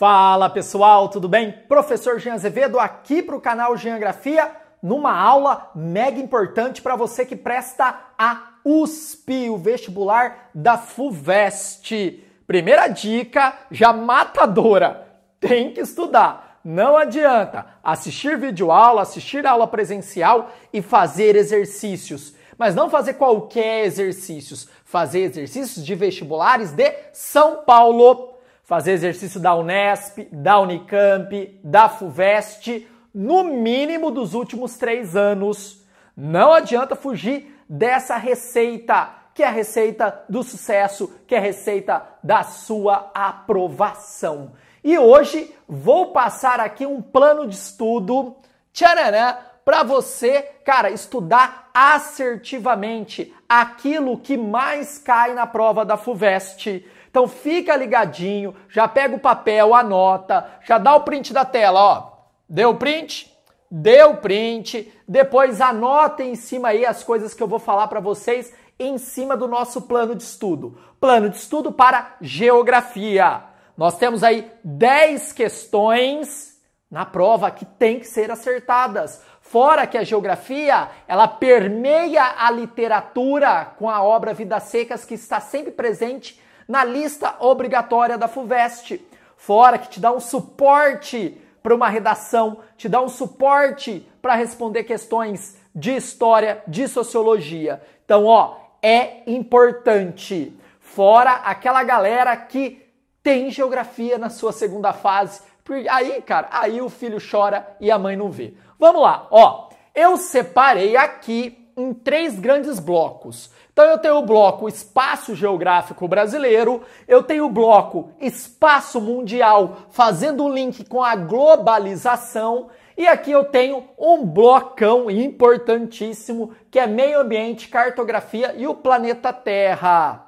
Fala pessoal, tudo bem? Professor Jean Azevedo aqui para o canal Geografia, numa aula mega importante para você que presta a USP, o vestibular da FUVEST. Primeira dica, já matadora, tem que estudar. Não adianta assistir vídeo aula, assistir aula presencial e fazer exercícios mas não fazer qualquer exercícios, fazer exercícios de vestibulares de São Paulo fazer exercício da Unesp, da Unicamp, da FUVEST, no mínimo dos últimos três anos. Não adianta fugir dessa receita, que é a receita do sucesso, que é a receita da sua aprovação. E hoje vou passar aqui um plano de estudo, para você, cara, estudar assertivamente aquilo que mais cai na prova da FUVEST então fica ligadinho, já pega o papel, anota, já dá o print da tela, ó. Deu print? Deu print. Depois anota em cima aí as coisas que eu vou falar para vocês em cima do nosso plano de estudo. Plano de estudo para geografia. Nós temos aí 10 questões na prova que tem que ser acertadas. Fora que a geografia, ela permeia a literatura com a obra Vidas Secas que está sempre presente na lista obrigatória da FUVEST. Fora que te dá um suporte para uma redação, te dá um suporte para responder questões de história, de sociologia. Então, ó, é importante. Fora aquela galera que tem geografia na sua segunda fase, aí, cara, aí o filho chora e a mãe não vê. Vamos lá, ó. Eu separei aqui em três grandes blocos. Então eu tenho o bloco espaço geográfico brasileiro, eu tenho o bloco espaço mundial, fazendo um link com a globalização, e aqui eu tenho um blocão importantíssimo que é meio ambiente, cartografia e o planeta Terra.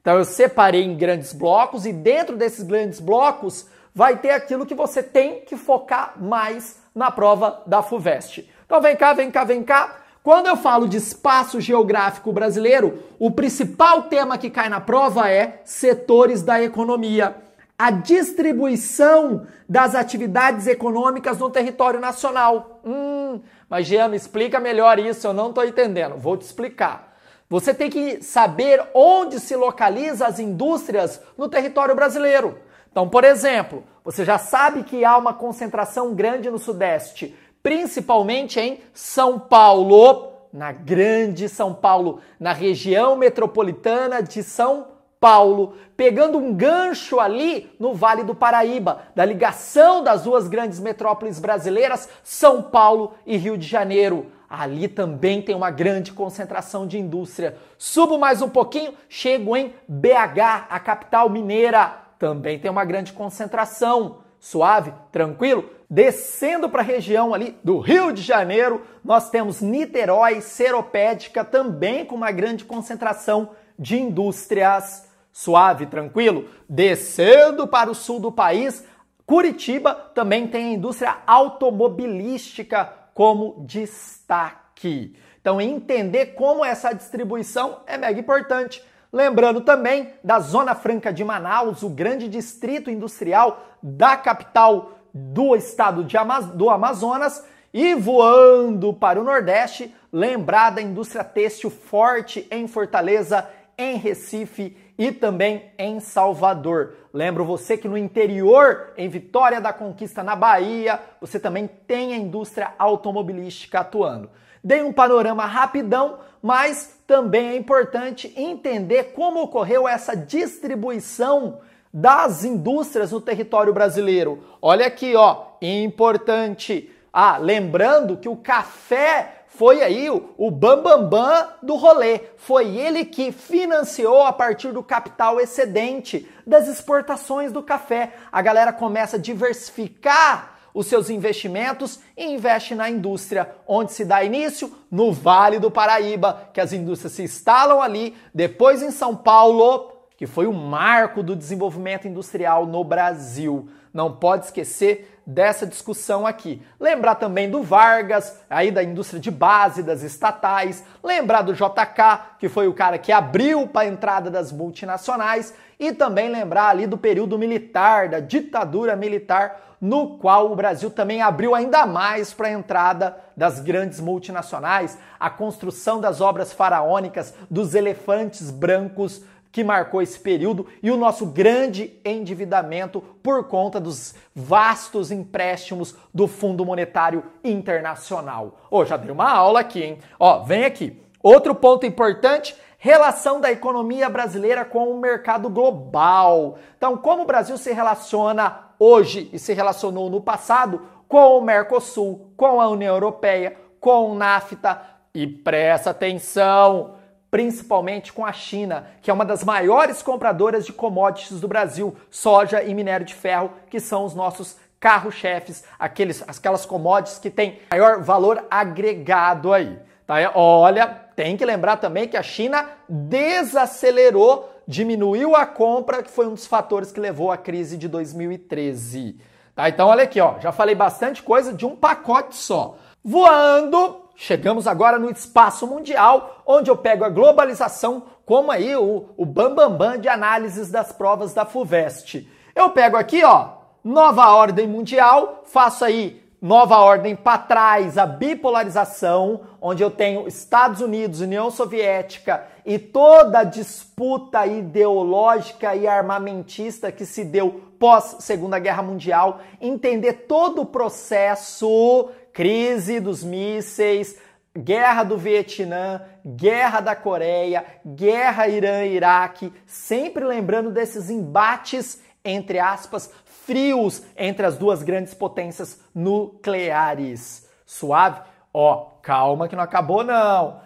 Então eu separei em grandes blocos e dentro desses grandes blocos vai ter aquilo que você tem que focar mais na prova da FUVEST. Então vem cá, vem cá, vem cá. Quando eu falo de espaço geográfico brasileiro, o principal tema que cai na prova é setores da economia. A distribuição das atividades econômicas no território nacional. Hum, mas Jean, me explica melhor isso, eu não estou entendendo. Vou te explicar. Você tem que saber onde se localizam as indústrias no território brasileiro. Então, por exemplo, você já sabe que há uma concentração grande no Sudeste principalmente em São Paulo, na grande São Paulo, na região metropolitana de São Paulo, pegando um gancho ali no Vale do Paraíba, da ligação das duas grandes metrópoles brasileiras, São Paulo e Rio de Janeiro. Ali também tem uma grande concentração de indústria. Subo mais um pouquinho, chego em BH, a capital mineira. Também tem uma grande concentração suave, tranquilo. Descendo para a região ali do Rio de Janeiro, nós temos Niterói, Seropédica, também com uma grande concentração de indústrias. Suave, tranquilo. Descendo para o sul do país, Curitiba também tem a indústria automobilística como destaque. Então, entender como essa distribuição é mega importante. Lembrando também da Zona Franca de Manaus, o grande distrito industrial da capital do estado do Amazonas. E voando para o Nordeste, lembrar da indústria têxtil forte em Fortaleza, em Recife e também em Salvador. Lembro você que no interior, em Vitória da Conquista, na Bahia, você também tem a indústria automobilística atuando. Dei um panorama rapidão, mas também é importante entender como ocorreu essa distribuição das indústrias no território brasileiro. Olha aqui, ó, importante. Ah, lembrando que o café foi aí o bambambam bam, bam do rolê. Foi ele que financiou a partir do capital excedente das exportações do café. A galera começa a diversificar os seus investimentos e investe na indústria, onde se dá início no Vale do Paraíba, que as indústrias se instalam ali, depois em São Paulo, que foi o marco do desenvolvimento industrial no Brasil. Não pode esquecer dessa discussão aqui. Lembrar também do Vargas, aí da indústria de base, das estatais, lembrar do JK, que foi o cara que abriu para a entrada das multinacionais, e também lembrar ali do período militar, da ditadura militar, no qual o Brasil também abriu ainda mais para a entrada das grandes multinacionais, a construção das obras faraônicas, dos elefantes brancos que marcou esse período e o nosso grande endividamento por conta dos vastos empréstimos do Fundo Monetário Internacional. Ô, oh, já dei uma aula aqui, hein? Ó, oh, vem aqui. Outro ponto importante relação da economia brasileira com o mercado global. Então, como o Brasil se relaciona hoje e se relacionou no passado com o Mercosul, com a União Europeia, com o NAFTA e presta atenção, principalmente com a China, que é uma das maiores compradoras de commodities do Brasil, soja e minério de ferro, que são os nossos carro-chefes, aqueles, aquelas commodities que têm maior valor agregado aí. Tá? Olha, tem que lembrar também que a China desacelerou, diminuiu a compra, que foi um dos fatores que levou à crise de 2013. Tá, então olha aqui, ó, já falei bastante coisa de um pacote só. Voando, chegamos agora no espaço mundial, onde eu pego a globalização como aí o, o bambambam bam, bam de análises das provas da FUVEST. Eu pego aqui, ó, nova ordem mundial, faço aí nova ordem para trás, a bipolarização, onde eu tenho Estados Unidos, União Soviética e toda a disputa ideológica e armamentista que se deu pós Segunda Guerra Mundial, entender todo o processo, crise dos mísseis, guerra do Vietnã, guerra da Coreia, guerra Irã-Iraque, sempre lembrando desses embates entre aspas, frios entre as duas grandes potências nucleares. Suave? Ó, calma que não acabou não.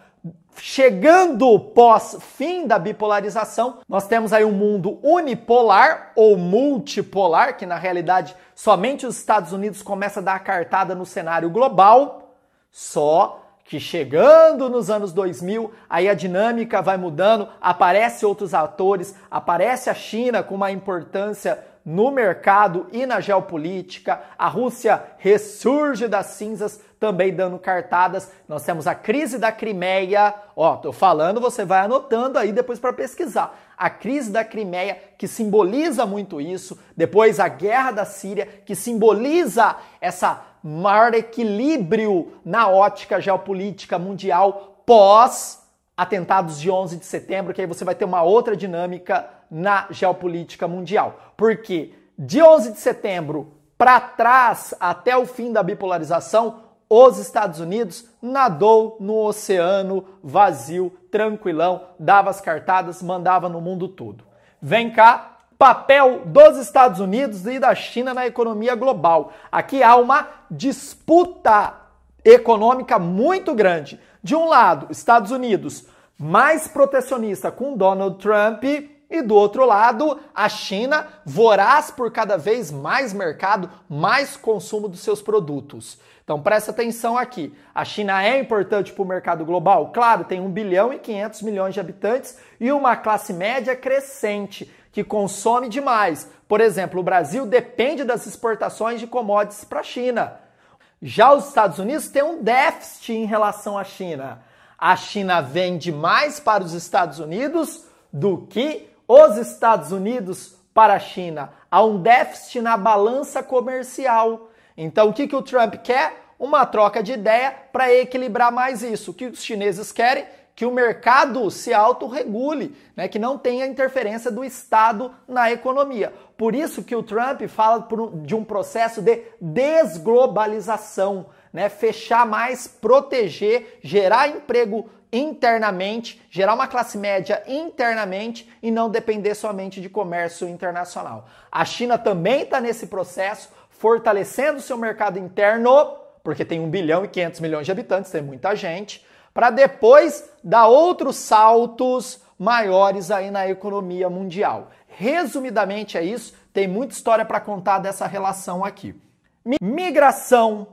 Chegando pós fim da bipolarização, nós temos aí um mundo unipolar ou multipolar, que na realidade somente os Estados Unidos começa a dar a cartada no cenário global, só que chegando nos anos 2000, aí a dinâmica vai mudando, aparece outros atores, aparece a China com uma importância no mercado e na geopolítica. A Rússia ressurge das cinzas, também dando cartadas. Nós temos a crise da Crimeia. Ó, tô falando, você vai anotando aí depois para pesquisar. A crise da Crimeia, que simboliza muito isso. Depois a guerra da Síria, que simboliza essa maior equilíbrio na ótica geopolítica mundial pós atentados de 11 de setembro, que aí você vai ter uma outra dinâmica na geopolítica mundial. Porque de 11 de setembro para trás, até o fim da bipolarização, os Estados Unidos nadou no oceano vazio, tranquilão, dava as cartadas, mandava no mundo todo. Vem cá, papel dos Estados Unidos e da China na economia global. Aqui há uma disputa econômica muito grande. De um lado, Estados Unidos mais protecionista com Donald Trump, e do outro lado, a China voraz por cada vez mais mercado, mais consumo dos seus produtos. Então presta atenção aqui. A China é importante para o mercado global? Claro, tem 1 bilhão e 500 milhões de habitantes e uma classe média crescente que consome demais. Por exemplo, o Brasil depende das exportações de commodities para a China. Já os Estados Unidos têm um déficit em relação à China. A China vende mais para os Estados Unidos do que os Estados Unidos para a China. Há um déficit na balança comercial. Então, o que, que o Trump quer? Uma troca de ideia para equilibrar mais isso. O que os chineses querem? Que o mercado se autorregule, né? que não tenha interferência do Estado na economia. Por isso que o Trump fala de um processo de desglobalização, né? fechar mais, proteger, gerar emprego internamente, gerar uma classe média internamente e não depender somente de comércio internacional. A China também está nesse processo, fortalecendo seu mercado interno, porque tem 1 bilhão e 500 milhões de habitantes, tem muita gente, para depois dar outros saltos maiores aí na economia mundial. Resumidamente é isso, tem muita história para contar dessa relação aqui. Migração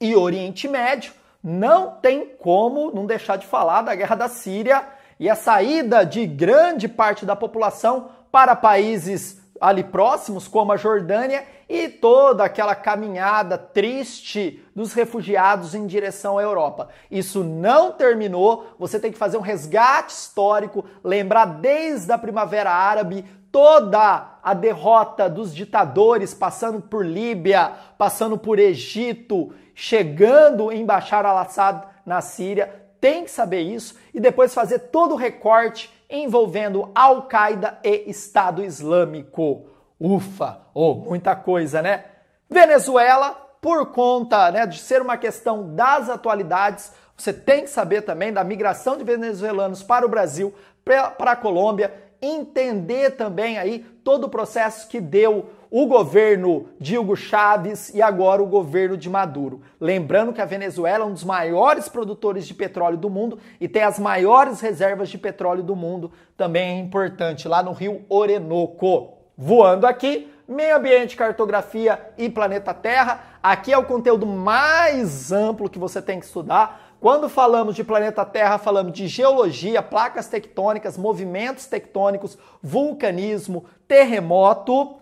e Oriente Médio não tem como não deixar de falar da guerra da Síria e a saída de grande parte da população para países ali próximos, como a Jordânia, e toda aquela caminhada triste dos refugiados em direção à Europa. Isso não terminou, você tem que fazer um resgate histórico, lembrar desde a Primavera Árabe toda a derrota dos ditadores, passando por Líbia, passando por Egito chegando em Bashar al-Assad na Síria, tem que saber isso e depois fazer todo o recorte envolvendo Al-Qaeda e Estado Islâmico. Ufa, ou oh, muita coisa, né? Venezuela, por conta né, de ser uma questão das atualidades, você tem que saber também da migração de venezuelanos para o Brasil, para a Colômbia, entender também aí todo o processo que deu o governo de Hugo Chávez e agora o governo de Maduro. Lembrando que a Venezuela é um dos maiores produtores de petróleo do mundo e tem as maiores reservas de petróleo do mundo, também é importante, lá no rio Orinoco. Voando aqui, meio ambiente, cartografia e planeta Terra. Aqui é o conteúdo mais amplo que você tem que estudar. Quando falamos de planeta Terra, falamos de geologia, placas tectônicas, movimentos tectônicos, vulcanismo, terremoto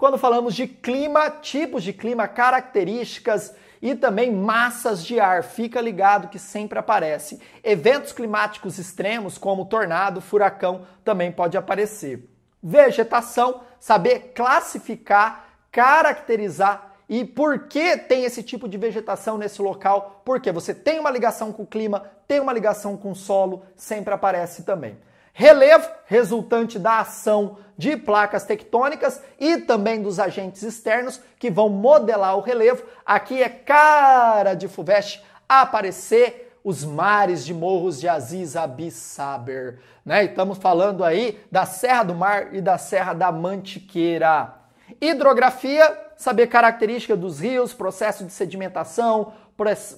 quando falamos de clima, tipos de clima, características e também massas de ar. Fica ligado que sempre aparece. Eventos climáticos extremos, como tornado, furacão, também pode aparecer. Vegetação, saber classificar, caracterizar e por que tem esse tipo de vegetação nesse local? Porque você tem uma ligação com o clima, tem uma ligação com o solo, sempre aparece também relevo resultante da ação de placas tectônicas e também dos agentes externos que vão modelar o relevo. Aqui é cara de Fuvest aparecer os mares de morros de Aziz Abissaber, né? E estamos falando aí da Serra do Mar e da Serra da Mantiqueira. Hidrografia, saber característica dos rios, processo de sedimentação,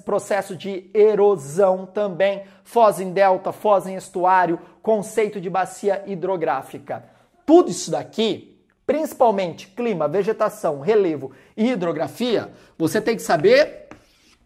processo de erosão também, foz em delta, foz em estuário, conceito de bacia hidrográfica. Tudo isso daqui, principalmente clima, vegetação, relevo e hidrografia, você tem que saber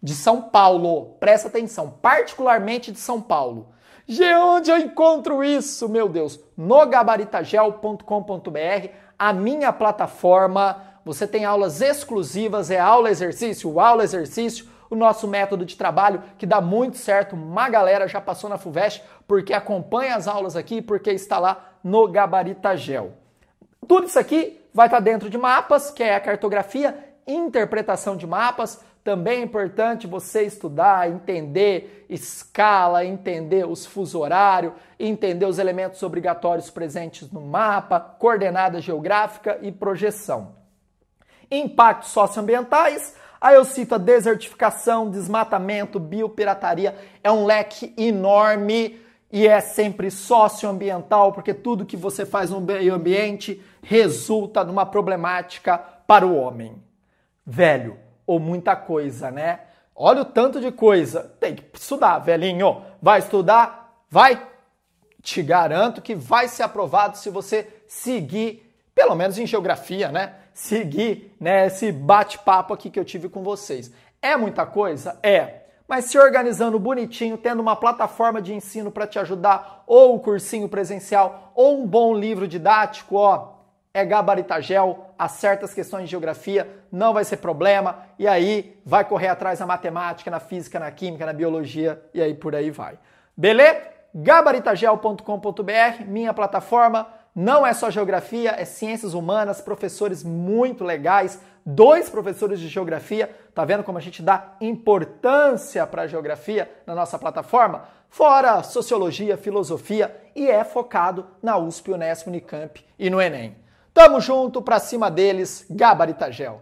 de São Paulo. Presta atenção, particularmente de São Paulo. De onde eu encontro isso, meu Deus? No gabaritagel.com.br, a minha plataforma. Você tem aulas exclusivas, é aula exercício, aula exercício o nosso método de trabalho que dá muito certo. Uma galera já passou na FUVEST porque acompanha as aulas aqui, porque está lá no Gabarita Gel. Tudo isso aqui vai estar tá dentro de mapas, que é a cartografia, interpretação de mapas. Também é importante você estudar, entender escala, entender os fuso horário, entender os elementos obrigatórios presentes no mapa, coordenada geográfica e projeção. Impactos socioambientais, Aí ah, eu cito a desertificação, desmatamento, biopirataria. É um leque enorme e é sempre socioambiental, porque tudo que você faz no meio ambiente resulta numa problemática para o homem. Velho, ou muita coisa, né? Olha o tanto de coisa. Tem que estudar, velhinho. Vai estudar? Vai. Te garanto que vai ser aprovado se você seguir, pelo menos em geografia, né? seguir né, esse bate-papo aqui que eu tive com vocês. É muita coisa? É. Mas se organizando bonitinho, tendo uma plataforma de ensino para te ajudar, ou um cursinho presencial, ou um bom livro didático, ó, é gabaritagel, acerta as questões de geografia, não vai ser problema, e aí vai correr atrás na matemática, na física, na química, na biologia, e aí por aí vai. Beleza? gabaritagel.com.br, minha plataforma, não é só geografia, é ciências humanas, professores muito legais, dois professores de geografia. Tá vendo como a gente dá importância para a geografia na nossa plataforma? Fora sociologia, filosofia e é focado na USP, Unesp, Unicamp e no Enem. Tamo junto, pra cima deles, Gabaritagel.